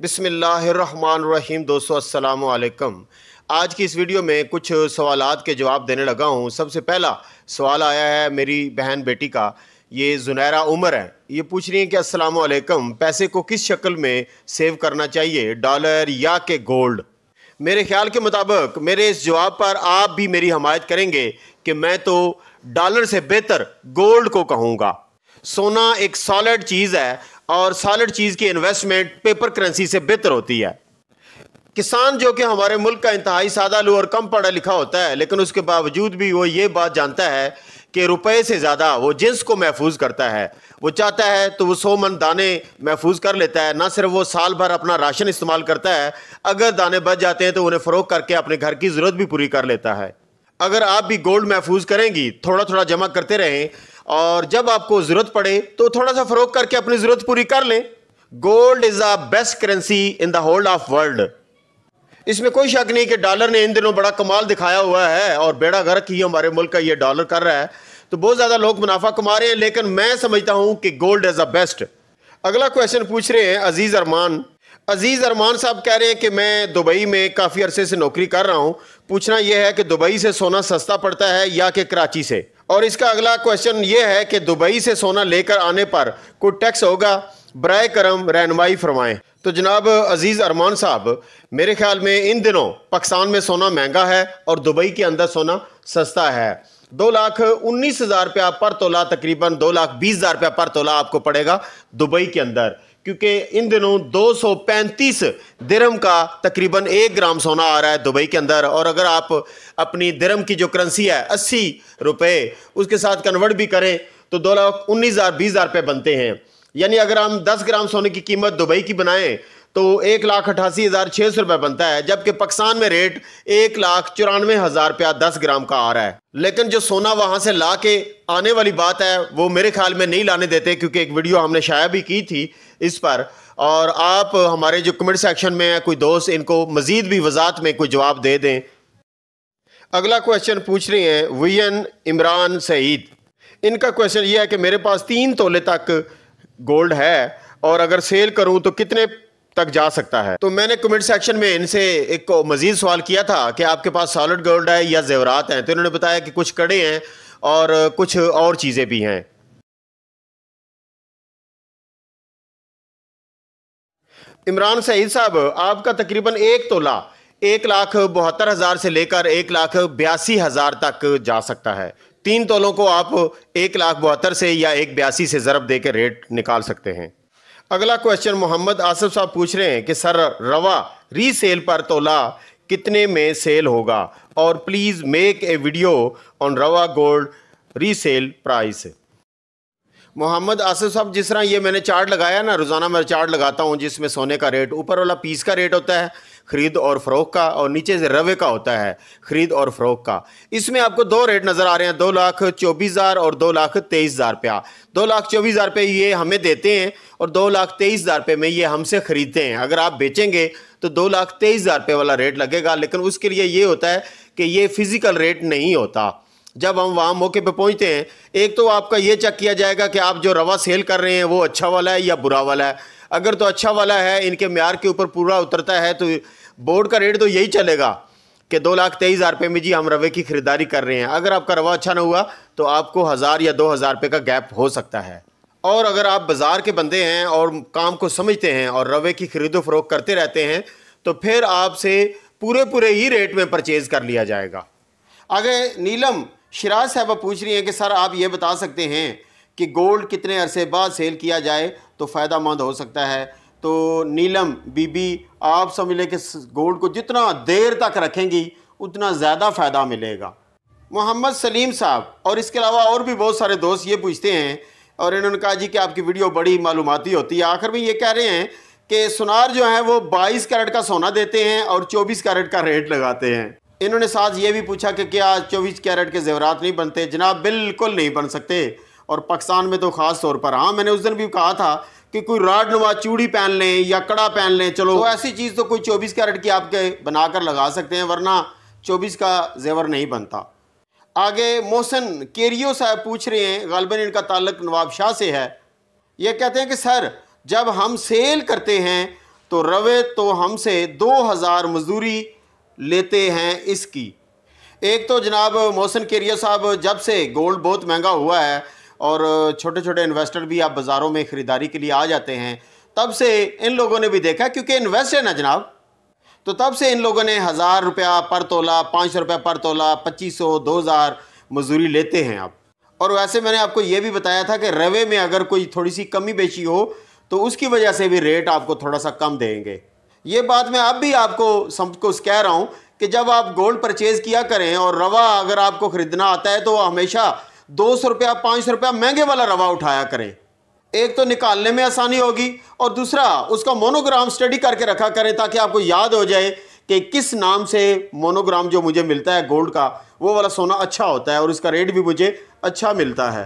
बिसमीम दोस्तों असलकम आज की इस वीडियो में कुछ सवालात के जवाब देने लगा हूँ सबसे पहला सवाल आया है मेरी बहन बेटी का ये जुनैरा उमर है ये पूछ रही है कि असलकम पैसे को किस शक्ल में सेव करना चाहिए डॉलर या के गोल्ड मेरे ख्याल के मुताबिक मेरे इस जवाब पर आप भी मेरी हमायत करेंगे कि मैं तो डॉलर से बेहतर गोल्ड को कहूँगा सोना एक सॉलिड चीज़ है और सॉलिड चीज़ की इन्वेस्टमेंट पेपर करेंसी से बेहतर होती है किसान जो कि हमारे मुल्क का इंतहाई सादा लू और कम पढ़ा लिखा होता है लेकिन उसके बावजूद भी वो ये बात जानता है कि रुपए से ज़्यादा वो जिन्स को महफूज करता है वो चाहता है तो वो सौ मन दाने महफूज कर लेता है ना सिर्फ वो साल भर अपना राशन इस्तेमाल करता है अगर दाने बच जाते हैं तो उन्हें फरोख करके अपने घर की ज़रूरत भी पूरी कर लेता है अगर आप भी गोल्ड महफूज करेंगी थोड़ा थोड़ा जमा करते रहें और जब आपको ज़रूरत पड़े तो थोड़ा सा फरोख करके अपनी ज़रूरत पूरी कर लें gold is the best currency in the hold of world इसमें कोई शक नहीं कि डॉलर ने इन दिनों बड़ा कमाल दिखाया हुआ है और बेड़ा गर्क ही हमारे मुल्क का ये डॉलर कर रहा है तो बहुत ज़्यादा लोग मुनाफा कमा रहे हैं लेकिन मैं समझता हूं कि गोल्ड इज़ द बेस्ट अगला क्वेश्चन पूछ रहे हैं अजीज़ अरमान अजीज़ अरमान साहब कह रहे हैं कि मैं दुबई में काफ़ी अरसे से नौकरी कर रहा हूं पूछना यह है कि दुबई से सोना सस्ता पड़ता है या कि कराची से और इसका अगला क्वेश्चन ये है कि दुबई से सोना लेकर आने पर कोई टैक्स होगा बर करम रहनमाई फरमाएं तो जनाब अज़ीज़ अरमान साहब मेरे ख्याल में इन दिनों पाकिस्तान में सोना महंगा है और दुबई के अंदर सोना सस्ता है दो लाख उन्नीस हज़ार रुपया पर तोला तकरीबन दो लाख बीस हज़ार रुपया पर तोला आपको पड़ेगा दुबई के अंदर क्योंकि इन दिनों 235 दिरम का तकरीबन एक ग्राम सोना आ रहा है दुबई के अंदर और अगर आप अपनी दिरम की जो करेंसी है अस्सी रुपये उसके साथ कन्वर्ट भी करें तो दो लाख उन्नीस हज़ार बीस हज़ार रुपये बनते हैं यानी अगर हम दस ग्राम सोने की कीमत दुबई की बनाएं तो एक लाख अट्ठासी हज़ार छः सौ रुपये बनता है जबकि पाकिस्तान में रेट एक लाख चौरानवे हज़ार रुपया दस ग्राम का आ रहा है लेकिन जो सोना वहाँ से ला के आने वाली बात है वो मेरे ख्याल में नहीं लाने देते क्योंकि एक वीडियो हमने शाया भी की थी इस पर और आप हमारे जो कमेंट सेक्शन में है कोई दोस्त इनको मज़ीद भी वजात में कोई जवाब दे दें अगला क्वेश्चन पूछ रही हैं वियन इमरान सईद इनका क्वेश्चन ये है कि मेरे पास तीन तोले तक गोल्ड है और अगर सेल करूं तो कितने तक जा सकता है तो मैंने कमेंट सेक्शन में इनसे एक को मज़ीद सवाल किया था कि आपके पास सॉलिड गोल्ड है या जेवरात हैं तो इन्होंने बताया कि कुछ कड़े हैं और कुछ और चीज़ें भी हैं इमरान सईद साहब आपका तकरीबन एक तोला एक लाख बहत्तर हज़ार से लेकर एक लाख बयासी हज़ार तक जा सकता है तीन तोलों को आप एक लाख बहत्तर से या एक बयासी से ज़रब दे के रेट निकाल सकते हैं अगला क्वेश्चन मोहम्मद आसफ साहब पूछ रहे हैं कि सर रवा रीसेल पर तोला कितने में सेल होगा और please make a video on रवा gold resale price Mohammad Asif साहब जिस तरह ये मैंने चार्ट लगाया ना रोज़ाना मैं चार्ट लगाता हूँ जिसमें सोने का रेट ऊपर वाला पीस का रेट होता है ख़रीद और फ़रोख का और नीचे से रवे का होता है ख़रीद और फ़रोख का इसमें आपको दो रेट नज़र आ रहे हैं दो लाख चौबीस हज़ार और दो लाख तेईस हज़ार रुपया दो लाख चौबीस हज़ार रुपये ये हमें देते हैं और दो लाख तेईस हज़ार रुपये में ये हमसे ख़रीदते हैं अगर आप बेचेंगे तो दो लाख तेईस हज़ार रुपये वाला रेट लगेगा लेकिन उसके लिए ये होता है कि ये फ़िज़िकल रेट नहीं होता जब हम वहाँ मौके पे पहुँचते हैं एक तो आपका ये चेक किया जाएगा कि आप जो रवा सेल कर रहे हैं वो अच्छा वाला है या बुरा वाला है अगर तो अच्छा वाला है इनके म्यार के ऊपर पूरा उतरता है तो बोर्ड का रेट तो यही चलेगा कि दो लाख तेईस हज़ार रुपये में जी हम रवे की ख़रीदारी कर रहे हैं अगर आपका रवा अच्छा ना हुआ तो आपको हज़ार या दो हज़ार रुपये का गैप हो सकता है और अगर आप बाज़ार के बंदे हैं और काम को समझते हैं और रवे की ख़रीदो फरोख करते रहते हैं तो फिर आपसे पूरे पूरे ही रेट में परचेज़ कर लिया जाएगा अगर नीलम शराज साहबा पूछ रही हैं कि सर आप ये बता सकते हैं कि गोल्ड कितने अरसे बाद सेल किया जाए तो फ़ायदा मंद हो सकता है तो नीलम बीबी आप समझ लें कि गोल्ड को जितना देर तक रखेंगी उतना ज़्यादा फ़ायदा मिलेगा मोहम्मद सलीम साहब और इसके अलावा और भी बहुत सारे दोस्त ये पूछते हैं और इन्होंने कहा जी कि आपकी वीडियो बड़ी मालूमती होती है आखिर में ये कह रहे हैं कि सुनार जो है वो 22 कैरेट का सोना देते हैं और 24 कैरेट का रेट लगाते हैं इन्होंने साथ ये भी पूछा कि क्या चौबीस कैरेट के जेवरात नहीं बनते जनाब बिल्कुल नहीं बन सकते और पाकिस्तान में तो ख़ास तौर पर हाँ मैंने उस दिन भी कहा था कि कोई राड नुमा चूड़ी पहन लें या कड़ा पहन लें चलो तो ऐसी चीज़ तो कोई चौबीस कैरेट की आपके बनाकर लगा सकते हैं वरना चौबीस का जेवर नहीं बनता आगे मोहसन केरियो साहब पूछ रहे हैं गालबन इनका ताल्लक नवाब शाह से है ये कहते हैं कि सर जब हम सेल करते हैं तो रवे तो हमसे दो हज़ार मजदूरी लेते हैं इसकी एक तो जनाब मोहसिन केरिया साहब जब से गोल्ड बहुत महंगा हुआ है और छोटे छोटे इन्वेस्टर भी आप बाज़ारों में ख़रीदारी के लिए आ जाते हैं तब से इन लोगों ने भी देखा क्योंकि इन्वेस्ट है ना जनाब तो तब से इन लोगों ने हज़ार रुपया पर तोला पाँच सौ रुपया पर तोला पच्चीस सौ दो हज़ार मजदूरी लेते हैं आप और वैसे मैंने आपको ये भी बताया था कि रवे में अगर कोई थोड़ी सी कमी बेची हो तो उसकी वजह से भी रेट आपको थोड़ा सा कम देंगे ये बात मैं अब भी आपको सबको कह रहा हूँ कि जब आप गोल्ड परचेज़ किया करें और रवा अगर आपको ख़रीदना आता है तो हमेशा दो सौ रुपया पाँच सौ रुपया महंगे वाला रवा उठाया करें एक तो निकालने में आसानी होगी और दूसरा उसका मोनोग्राम स्टडी करके रखा करें ताकि आपको याद हो जाए कि किस नाम से मोनोग्राम जो मुझे मिलता है गोल्ड का वो वाला सोना अच्छा होता है और उसका रेट भी मुझे अच्छा मिलता है